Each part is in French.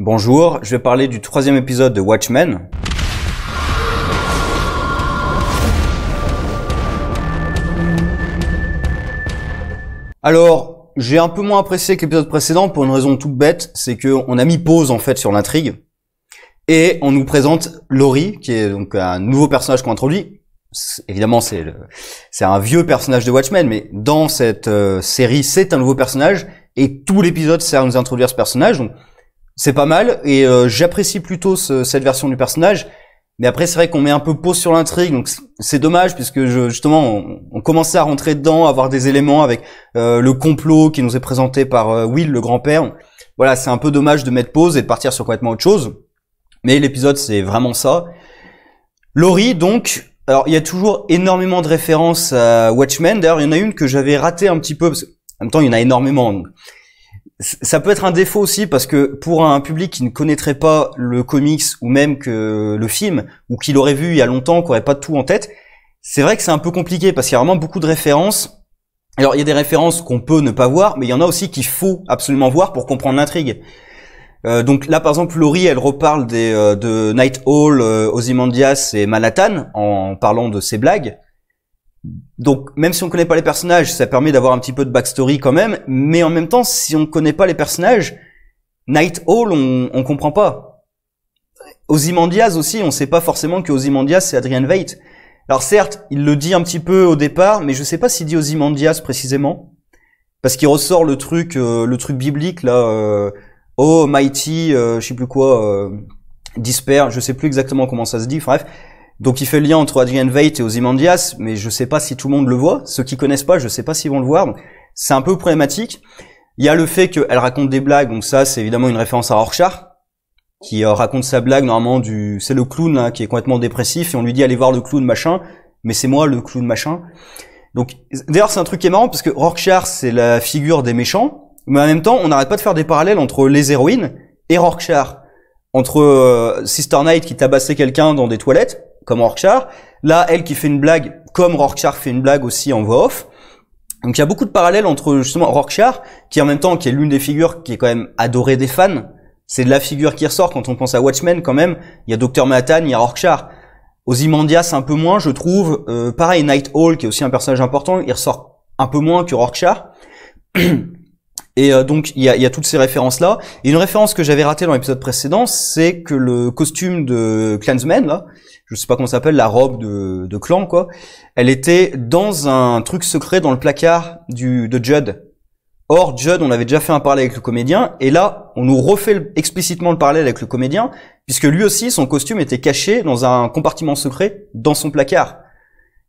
Bonjour, je vais parler du troisième épisode de Watchmen. Alors, j'ai un peu moins apprécié que l'épisode précédent pour une raison toute bête, c'est qu'on a mis pause en fait sur l'intrigue. Et on nous présente Laurie, qui est donc un nouveau personnage qu'on introduit. Évidemment, c'est un vieux personnage de Watchmen, mais dans cette euh, série, c'est un nouveau personnage et tout l'épisode sert à nous introduire ce personnage. Donc, c'est pas mal et euh, j'apprécie plutôt cette version du personnage. Mais après, c'est vrai qu'on met un peu pause sur l'intrigue, donc c'est dommage puisque justement, on, commençait à rentrer dedans, à avoir des éléments avec euh, le complot qui nous est présenté par euh, Will, le grand-père. Voilà, c'est un peu dommage de mettre pause et de partir sur complètement autre chose. Mais l'épisode, c'est vraiment ça. Laurie, donc, alors il y a toujours énormément de références à Watchmen. D'ailleurs, il y en a une que j'avais ratée un petit peu parce qu'en même temps, il y en a énormément ça peut être un défaut aussi parce que pour un public qui ne connaîtrait pas le comics ou même que le film ou qui l'aurait vu il y a longtemps, qui aurait pas tout en tête, c'est vrai que c'est un peu compliqué parce qu'il y a vraiment beaucoup de références. Alors il y a des références qu'on peut ne pas voir, mais il y en a aussi qu'il faut absolument voir pour comprendre l'intrigue. Euh, donc là par exemple Laurie elle reparle des, euh, de Night Hall, euh, Ozymandias et Manhattan en parlant de ses blagues. Donc même si on connaît pas les personnages, ça permet d'avoir un petit peu de backstory quand même, mais en même temps, si on connaît pas les personnages, Night hall on, on comprend pas. Ozymandias aussi, on sait pas forcément que Ozymandias c'est Adrian Veidt. Alors certes, il le dit un petit peu au départ, mais je sais pas s'il dit Ozymandias précisément, parce qu'il ressort le truc, euh, le truc biblique là, euh, oh mighty, euh, je sais plus quoi, euh, disper, je sais plus exactement comment ça se dit. bref, donc il fait le lien entre Adrian Veidt et Ozymandias, mais je sais pas si tout le monde le voit. Ceux qui connaissent pas, je sais pas s'ils vont le voir. C'est un peu problématique. Il y a le fait qu'elle raconte des blagues, donc ça c'est évidemment une référence à Rorschach, qui euh, raconte sa blague normalement du... C'est le clown hein, qui est complètement dépressif, et on lui dit allez voir le clown machin, mais c'est moi le clown machin. Donc d'ailleurs c'est un truc qui est marrant, parce que Rorschach c'est la figure des méchants, mais en même temps on n'arrête pas de faire des parallèles entre les héroïnes et Rorschach. Entre euh, Sister Knight qui tabassait quelqu'un dans des toilettes, comme Rorschach. Là, elle qui fait une blague, comme Rorschach fait une blague aussi en voix off. Donc il y a beaucoup de parallèles entre justement Rorschach, qui en même temps qui est l'une des figures qui est quand même adorée des fans. C'est de la figure qui ressort quand on pense à Watchmen quand même. Il y a Docteur Manhattan, il y a Rorschach. Ozymandias un peu moins, je trouve. Euh, pareil, Night Owl, qui est aussi un personnage important, il ressort un peu moins que Rorschach. Et euh, donc il y a, y a, toutes ces références là. Et une référence que j'avais ratée dans l'épisode précédent, c'est que le costume de Clansman là, je sais pas comment ça s'appelle, la robe de, de clan, quoi. Elle était dans un truc secret dans le placard du, de Judd. Or, Judd, on avait déjà fait un parallèle avec le comédien, et là, on nous refait explicitement le parallèle avec le comédien, puisque lui aussi, son costume était caché dans un compartiment secret dans son placard.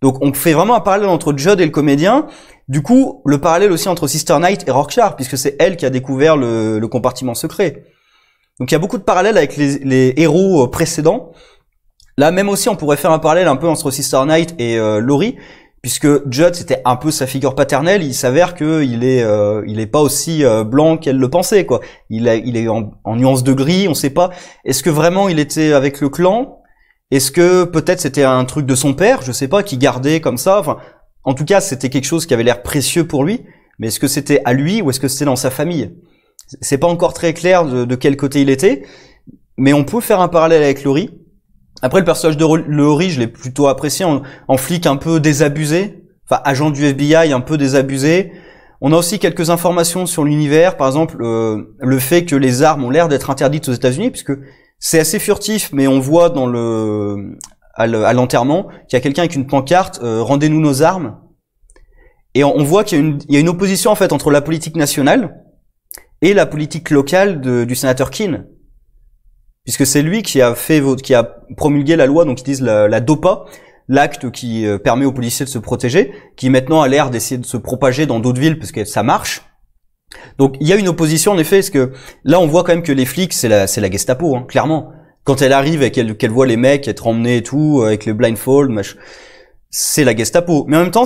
Donc, on fait vraiment un parallèle entre Judd et le comédien. Du coup, le parallèle aussi entre Sister Knight et Rorschach, puisque c'est elle qui a découvert le, compartiment secret. Donc, il y a beaucoup de parallèles avec les, les héros euh, précédents. Là même aussi, on pourrait faire un parallèle un peu entre Sister Knight et euh, Laurie, puisque Judd c'était un peu sa figure paternelle. Il s'avère que il est, euh, il est pas aussi euh, blanc qu'elle le pensait quoi. Il, il est en, nuance de gris, on sait pas. Est-ce que vraiment il était avec le clan Est-ce que peut-être c'était un truc de son père, je sais pas, qui gardait comme ça. Enfin, en tout cas, c'était quelque chose qui avait l'air précieux pour lui. Mais est-ce que c'était à lui ou est-ce que c'était dans sa famille C'est pas encore très clair de, de quel côté il était, mais on peut faire un parallèle avec Laurie après, le personnage de Le je l'ai plutôt apprécié en, flic un peu désabusé, enfin agent du FBI un peu désabusé. On a aussi quelques informations sur l'univers, par exemple euh, le fait que les armes ont l'air d'être interdites aux États-Unis, puisque c'est assez furtif, mais on voit dans le à l'enterrement qu'il y a quelqu'un avec une pancarte euh, "Rendez-nous nos armes". Et on, voit qu'il y, a une, opposition en fait entre la politique nationale et la politique locale du sénateur Keane puisque c'est lui qui a fait qui a promulgué la loi, donc ils disent la, DOPA, l'acte qui euh, permet aux policiers de se protéger, qui maintenant a l'air d'essayer de se propager dans d'autres villes parce que ça marche. Donc il y a une opposition en effet, parce que là on voit quand même que les flics, c'est la, c'est la Gestapo, hein, clairement. Quand elle arrive et qu'elle, qu'elle voit les mecs être emmenés et tout, euh, avec le blindfold, mach... c'est la Gestapo. Mais en même temps,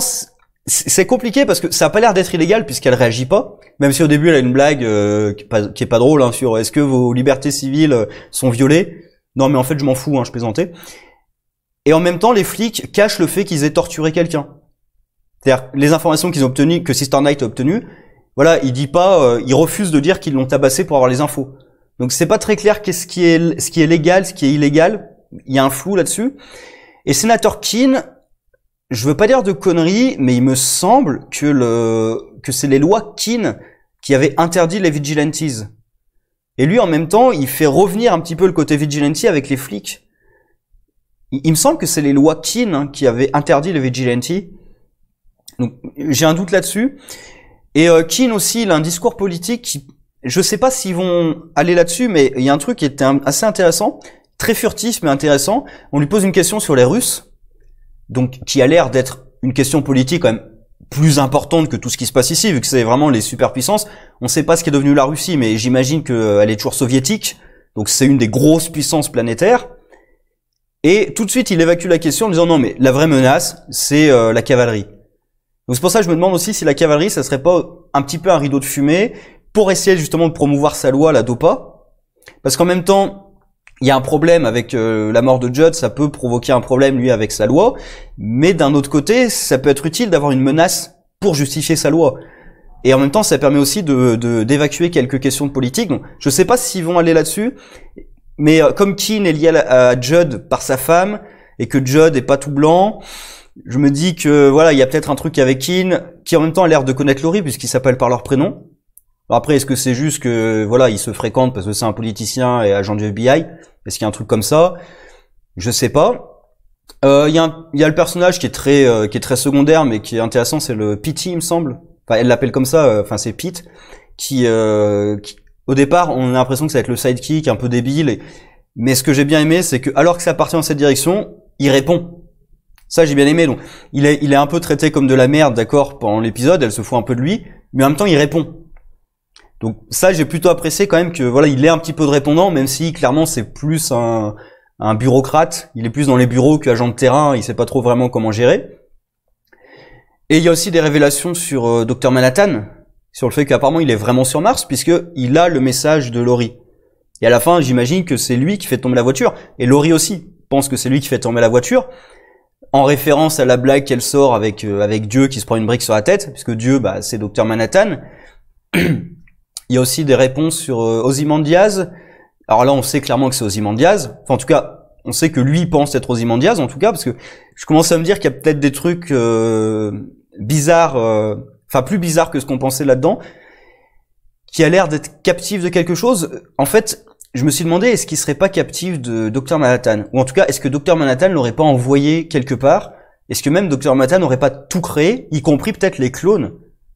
c'est compliqué parce que ça a pas l'air d'être illégal puisqu'elle réagit pas, même si au début elle a une blague euh, qui, est pas, drôle hein, sur est-ce que vos libertés civiles euh, sont violées. Non mais en fait je m'en fous, hein, je plaisantais. Et en même temps les flics cachent le fait qu'ils aient torturé quelqu'un. C'est-à-dire les informations qu'ils ont obtenues, que Sister Knight a obtenues, voilà, il dit pas, euh, il refuse de dire qu'ils l'ont tabassé pour avoir les infos. Donc c'est pas très clair qu'est-ce qui est ce qui est légal, ce qui est illégal. Il y a un flou là-dessus. Et sénateur Keane, je veux pas dire de conneries, mais il me semble que le que c'est les lois Keane qui avaient interdit les vigilantes. Et lui, en même temps, il fait revenir un petit peu le côté vigilante avec les flics. Il, me semble que c'est les lois Keane hein, qui avaient interdit les vigilantes. Donc, j'ai un doute là-dessus. Et euh, aussi, il a un discours politique qui, je sais pas s'ils vont aller là-dessus, mais il y a un truc qui était assez intéressant, très furtif mais intéressant. On lui pose une question sur les Russes donc qui a l'air d'être une question politique quand même plus importante que tout ce qui se passe ici, vu que c'est vraiment les superpuissances. On ne sait pas ce qu'est devenu la Russie, mais j'imagine qu'elle est toujours soviétique, donc c'est une des grosses puissances planétaires. Et tout de suite, il évacue la question en disant non, mais la vraie menace, c'est euh, la cavalerie. Donc c'est pour ça que je me demande aussi si la cavalerie, ça serait pas un petit peu un rideau de fumée pour essayer justement de promouvoir sa loi, la DOPA, parce qu'en même temps, il y a un problème avec euh, la mort de Judd, ça peut provoquer un problème lui avec sa loi, mais d'un autre côté, ça peut être utile d'avoir une menace pour justifier sa loi. Et en même temps, ça permet aussi de d'évacuer quelques questions de politique. Donc, je sais pas s'ils vont aller là-dessus, mais euh, comme Keane est lié à, Judd par sa femme et que Judd est pas tout blanc, je me dis que voilà, il y a peut-être un truc avec Keane qui en même temps a l'air de connaître Laurie puisqu'ils s'appellent par leur prénom. Après, est-ce que c'est juste que voilà, il se fréquente parce que c'est un politicien et agent du FBI Est-ce qu'il y a un truc comme ça Je sais pas. Euh, il y, a le personnage qui est très euh, qui est très secondaire mais qui est intéressant, c'est le Pity, il me semble. Enfin, elle l'appelle comme ça. Euh, enfin, c'est Pete qui, qui, au départ, on a l'impression que ça le sidekick un peu débile. Mais ce que j'ai bien aimé, c'est que alors que ça partait dans cette direction, il répond. Ça, j'ai bien aimé. Donc, il est, il est un peu traité comme de la merde, d'accord, pendant l'épisode. Elle se fout un peu de lui, mais en même temps, il répond. Donc ça, j'ai plutôt apprécié quand même que voilà, il est un petit peu de répondant, même si clairement c'est plus un, bureaucrate. Il est plus dans les bureaux qu'agent de terrain. Il sait pas trop vraiment comment gérer. Et il y a aussi des révélations sur euh, Docteur Dr Manhattan, sur le fait qu'apparemment il est vraiment sur Mars, puisque il a le message de Laurie. Et à la fin, j'imagine que c'est lui qui fait tomber la voiture, et Laurie aussi pense que c'est lui qui fait tomber la voiture, en référence à la blague qu'elle sort avec euh, avec Dieu qui se prend une brique sur la tête, puisque Dieu, bah, c'est Dr Manhattan. Il y a aussi des réponses sur euh, Ozymandias. Alors là, on sait clairement que c'est Ozymandias. Enfin, en tout cas, on sait que lui pense être Ozymandias, en tout cas, parce que je commence à me dire qu'il y a peut-être des trucs euh, bizarres, euh, enfin plus bizarres que ce qu'on pensait là-dedans, qui a l'air d'être captif de quelque chose. En fait, je me suis demandé est-ce qu'il serait pas captif de Docteur Manhattan ou en tout cas est-ce que Docteur Manhattan l'aurait pas envoyé quelque part est-ce que même Docteur Manhattan n'aurait pas tout créé y compris peut-être les clones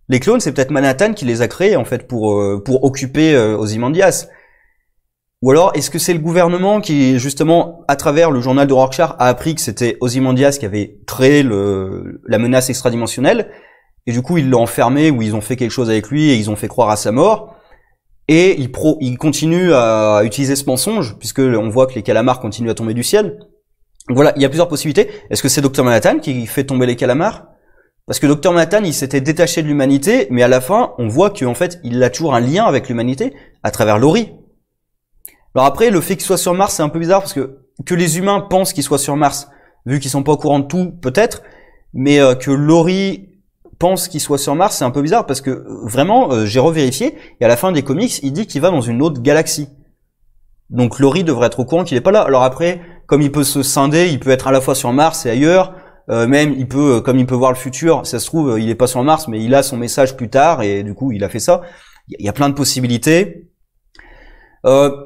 les clones, c'est peut-être Manhattan qui les a créés, en fait, pour, euh, pour occuper euh, Ozymandias. Ou alors, est-ce que c'est le gouvernement qui, justement, à travers le journal de Rorschach, a appris que c'était Ozymandias qui avait créé le, la menace extradimensionnelle, et du coup, ils l'ont enfermé, ou ils ont fait quelque chose avec lui, et ils ont fait croire à sa mort, et ils pro, il continue à utiliser ce mensonge, puisque on voit que les calamars continuent à tomber du ciel. Voilà, il y a plusieurs possibilités. Est-ce que c'est Dr Manhattan qui fait tomber les calamars parce que Docteur Manhattan, il s'était détaché de l'humanité, mais à la fin, on voit qu'en fait, il a toujours un lien avec l'humanité à travers Lori. Alors après, le fait qu'il soit sur Mars, c'est un peu bizarre parce que que les humains pensent qu'il soit sur Mars, vu qu'ils sont pas au courant de tout, peut-être, mais euh, que Lori pense qu'il soit sur Mars, c'est un peu bizarre parce que euh, vraiment, euh, j'ai revérifié et à la fin des comics, il dit qu'il va dans une autre galaxie. Donc Lori devrait être au courant qu'il est pas là. Alors après, comme il peut se scinder, il peut être à la fois sur Mars et ailleurs. Euh, même il peut, euh, comme il peut voir le futur, ça se trouve, euh, il est pas sur Mars, mais il a son message plus tard et du coup, il a fait ça. Il y, a plein de possibilités. il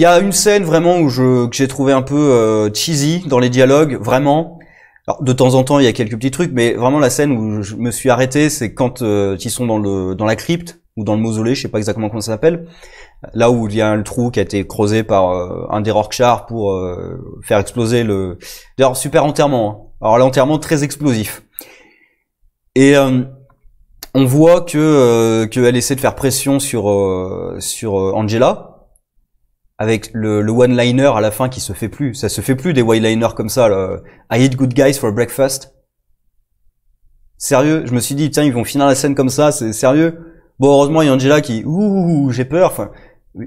y a une scène vraiment où je, que j'ai trouvé un peu cheesy dans les dialogues, vraiment. Alors, de temps en temps, il y a quelques petits trucs, mais vraiment la scène où je me suis arrêté, c'est quand ils sont dans le dans la crypte ou dans le mausolée, je sais pas exactement comment ça s'appelle, là où il y a le trou qui a été creusé par un des Rorschach pour faire exploser le. D'ailleurs, super enterrement. Hein. Alors l'enterrement très explosif. Et euh, on voit que euh, qu'elle essaie de faire pression sur euh, sur euh, Angela avec le, one-liner à la fin qui se fait plus. Ça se fait plus des one-liners comme ça. I eat good guys for breakfast. Sérieux, je me suis dit tiens ils vont finir la scène comme ça, c'est sérieux. Bon heureusement il y a Angela qui ouh j'ai peur. Enfin,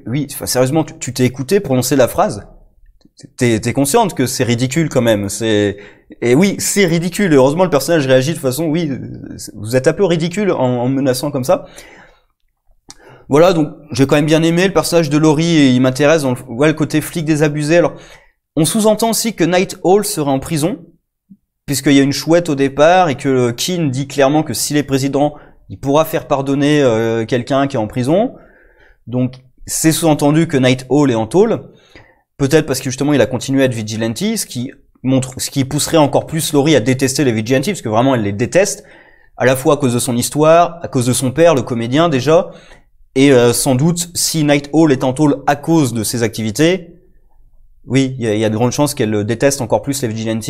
oui, sérieusement tu t'es écouté prononcer la phrase t'es consciente que c'est ridicule quand même. C'est et oui, c'est ridicule. Heureusement, le personnage réagit de façon oui, vous êtes un peu ridicule en, en menaçant comme ça. Voilà, donc j'ai quand même bien aimé le personnage de Laurie et il m'intéresse. On voit le côté flic désabusé. Alors, on sous-entend aussi que Night Hall sera en prison puisqu'il y a une chouette au départ et que Keane dit clairement que s'il est président, il pourra faire pardonner euh, quelqu'un qui est en prison. Donc, c'est sous-entendu que Night Hall est en tôle. Peut-être parce que justement il a continué à être vigilante, ce qui montre, ce qui pousserait encore plus Laurie à détester les vigilantes, parce que vraiment elle les déteste, à la fois à cause de son histoire, à cause de son père, le comédien déjà, et euh, sans doute si Night Owl est en tôle à cause de ses activités, oui, il y, a de grandes chances qu'elle déteste encore plus les vigilantes.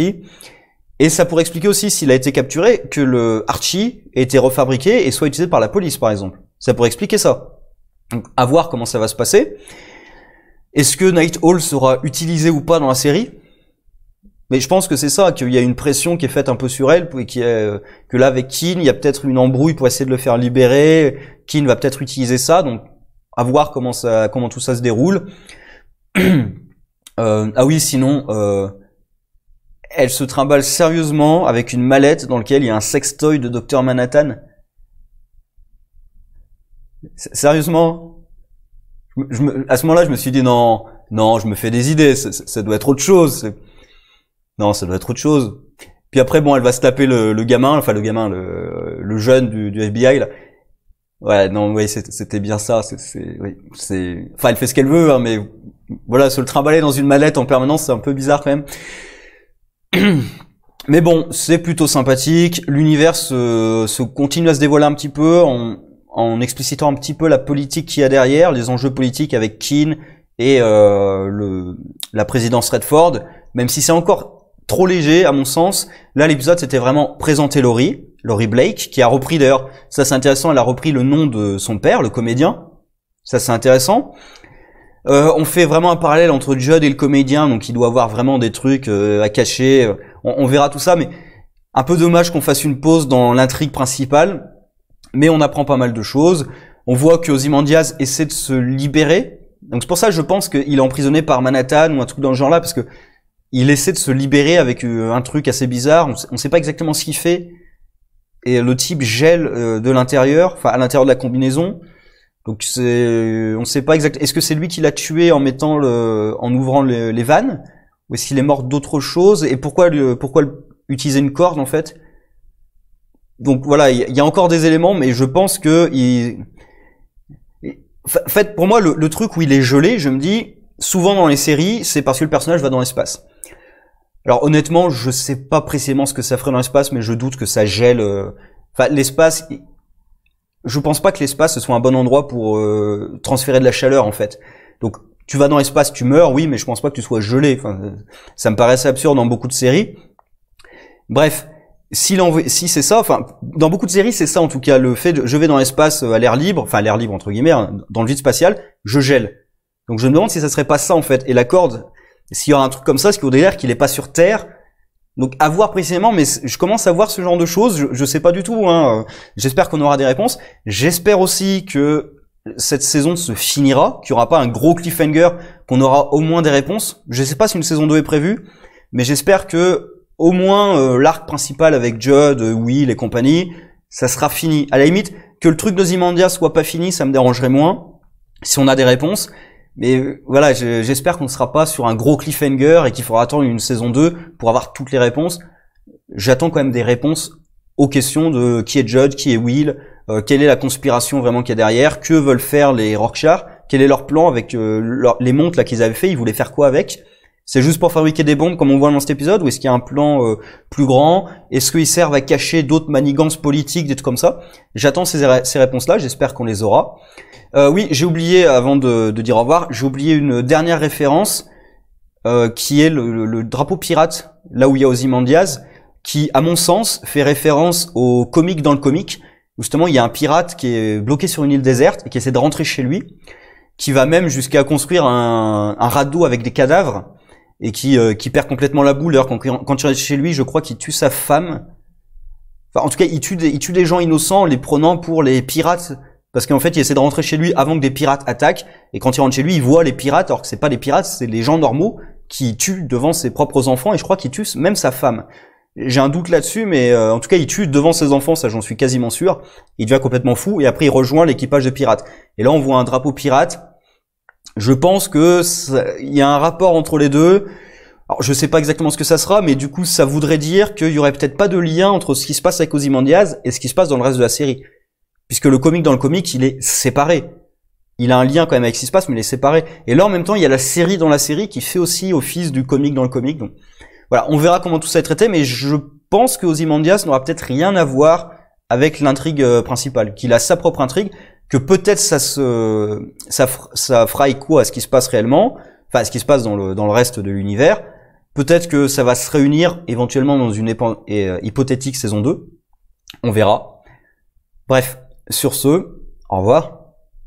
Et ça pourrait expliquer aussi s'il a été capturé que le Archie ait été refabriqué et soit utilisé par la police par exemple. Ça pourrait expliquer ça. Donc à voir comment ça va se passer. Est-ce que Night Hall sera utilisé ou pas dans la série mais je pense que c'est ça, qu'il y a une pression qui est faite un peu sur elle, et euh, que là avec Keane, il y a peut-être une embrouille pour essayer de le faire libérer. Keane va peut-être utiliser ça, donc à voir comment ça, comment tout ça se déroule. Euh, ah oui, sinon, euh, elle se trimballe sérieusement avec une mallette dans laquelle il y a un sextoy de Dr Manhattan. sérieusement je à ce moment-là, je me suis dit non, non, je me fais des idées, ça, doit être autre chose. Non, ça doit être autre chose. Puis après, bon, elle va se taper le, gamin, enfin le gamin, le, le jeune du, du, FBI là. Ouais, non, oui, c'était bien ça. C'est, oui, c'est, enfin, elle fait ce qu'elle veut, hein, mais voilà, se le trimballer dans une mallette en permanence, c'est un peu bizarre quand même. Mais bon, c'est plutôt sympathique. L'univers se, se, continue à se dévoiler un petit peu. On, en explicitant un petit peu la politique qu'il y a derrière, les enjeux politiques avec Keane et euh, le, la présidence Redford, même si c'est encore trop léger à mon sens. Là, l'épisode, c'était vraiment présenter Laurie, Laurie Blake, qui a repris d'ailleurs, ça c'est intéressant, elle a repris le nom de son père, le comédien. Ça c'est intéressant. Euh, on fait vraiment un parallèle entre Judd et le comédien, donc il doit avoir vraiment des trucs euh, à cacher. On, on verra tout ça, mais un peu dommage qu'on fasse une pause dans l'intrigue principale mais on apprend pas mal de choses. On voit que Ozymandias essaie de se libérer. Donc c'est pour ça je pense qu'il est emprisonné par Manhattan ou un truc dans le genre là, parce que il essaie de se libérer avec euh, un truc assez bizarre. On ne sait pas exactement ce qu'il fait. Et le type gèle euh, de l'intérieur, enfin à l'intérieur de la combinaison. Donc c'est, euh, on sait pas exactement. Est-ce que c'est lui qui l'a tué en mettant le, en ouvrant les, vannes, ou est-ce qu'il est mort d'autre chose Et pourquoi, pourquoi utiliser une corde en fait donc voilà, il y, a encore des éléments, mais je pense que il... En fait, pour moi, le, truc où il est gelé, je me dis, souvent dans les séries, c'est parce que le personnage va dans l'espace. Alors honnêtement, je sais pas précisément ce que ça ferait dans l'espace, mais je doute que ça gèle. Euh, enfin, l'espace, je pense pas que l'espace soit un bon endroit pour euh, transférer de la chaleur en fait. Donc tu vas dans l'espace, tu meurs, oui, mais je pense pas que tu sois gelé. Enfin, euh, ça me paraissait absurde dans beaucoup de séries. Bref, si, si c'est ça, enfin, dans beaucoup de séries, c'est ça en tout cas, le fait de je vais dans l'espace euh, à l'air libre, enfin à l'air libre entre guillemets, hein, dans le vide spatial, je gèle. Donc je me demande si ça serait pas ça en fait. Et la corde, s'il y aura un truc comme ça, ce qui voudrait dire qu'il est pas sur Terre. Donc à voir précisément, mais je commence à voir ce genre de choses. Je, sais pas du tout. Hein. Euh, j'espère qu'on aura des réponses. J'espère aussi que cette saison se finira, qu'il n'y aura pas un gros cliffhanger, qu'on aura au moins des réponses. Je sais pas si une saison 2 est prévue, mais j'espère que au moins euh, l'arc principal avec Judd, euh, Will et compagnie, ça sera fini. À la limite, que le truc de Zimandia soit pas fini, ça me dérangerait moins, si on a des réponses. Mais euh, voilà, j'espère qu'on ne sera pas sur un gros cliffhanger et qu'il faudra attendre une saison 2 pour avoir toutes les réponses. J'attends quand même des réponses aux questions de qui est Judd, qui est Will, quelle est la conspiration vraiment qu'il y a derrière, que veulent faire les Rorschach, quel est leur plan avec les montres là qu'ils avaient fait, ils voulaient faire quoi avec. C'est juste pour fabriquer des bombes comme on voit dans cet épisode ou est-ce qu'il y a un plan euh, plus grand Est-ce qu'ils servent à cacher d'autres manigances politiques, des trucs comme ça J'attends ces, réponses-là, j'espère qu'on les aura. Euh, oui, j'ai oublié, avant de, dire au revoir, j'ai oublié une dernière référence euh, qui est le, drapeau pirate, là où il y a Ozymandias, qui, à mon sens, fait référence au comique dans le comique. Justement, il y a un pirate qui est bloqué sur une île déserte et qui essaie de rentrer chez lui, qui va même jusqu'à construire un radeau avec des cadavres et qui, euh, qui perd complètement la boule. D'ailleurs, quand, quand il est chez lui, je crois qu'il tue sa femme. Enfin, en tout cas, il tue, des, il tue des gens innocents en les prenant pour les pirates. Parce qu'en fait, il essaie de rentrer chez lui avant que des pirates attaquent. Et quand il rentre chez lui, il voit les pirates, alors que c'est pas les pirates, c'est les gens normaux qui tuent devant ses propres enfants. Et je crois qu'il tue même sa femme. J'ai un doute là-dessus, mais euh, en tout cas, il tue devant ses enfants, ça j'en suis quasiment sûr. Il devient complètement fou, et après il rejoint l'équipage de pirates. Et là, on voit un drapeau pirate, je pense que il y a un rapport entre les deux. Alors, je sais pas exactement ce que ça sera, mais du coup, ça voudrait dire qu'il y aurait peut-être pas de lien entre ce qui se passe avec Ozymandias et ce qui se passe dans le reste de la série. Puisque le comic dans le comic, il est séparé. Il a un lien quand même avec ce qui se passe, mais il est séparé. Et là, en même temps, il y a la série dans la série qui fait aussi office du comic dans le comic. Donc, voilà, on verra comment tout ça est traité, mais je pense que Ozymandias n'aura peut-être rien à voir avec l'intrigue euh, principale, qu'il a sa propre intrigue, que peut-être ça se ça, ça fera écho à ce qui se passe réellement, enfin à ce qui se passe dans le dans le reste de l'univers. Peut-être que ça va se réunir éventuellement dans une euh, hypothétique saison 2. On verra. Bref, sur ce, au revoir.